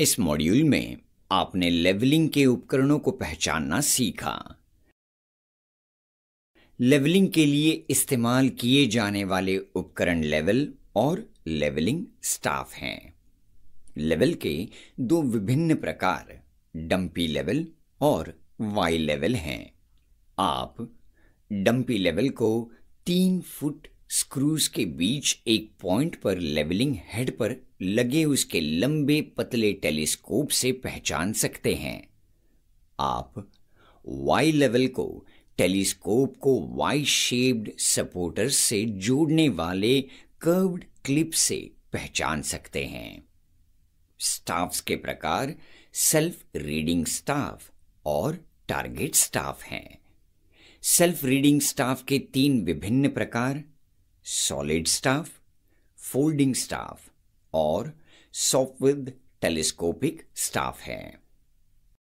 इस मॉड्यूल में आपने लेवलिंग के उपकरणों को पहचानना सीखा लेवलिंग के लिए इस्तेमाल किए जाने वाले उपकरण लेवल और लेवलिंग स्टाफ हैं लेवल के दो विभिन्न प्रकार डंपी लेवल और वाई लेवल हैं आप डंपी लेवल को तीन फुट स्क्रूज के बीच एक पॉइंट पर लेवलिंग हेड पर लगे उसके लंबे पतले टेलीस्कोप से पहचान सकते हैं आप वाई लेवल को टेलीस्कोप को वाई शेप्ड सपोर्टर से जोड़ने वाले कर्व्ड क्लिप से पहचान सकते हैं स्टाफ्स के प्रकार सेल्फ रीडिंग स्टाफ और टारगेट स्टाफ हैं सेल्फ रीडिंग स्टाफ के तीन विभिन्न प्रकार सॉलिड स्टाफ फोल्डिंग स्टाफ और सॉफ्ट विद टेलीस्कोपिक स्टाफ है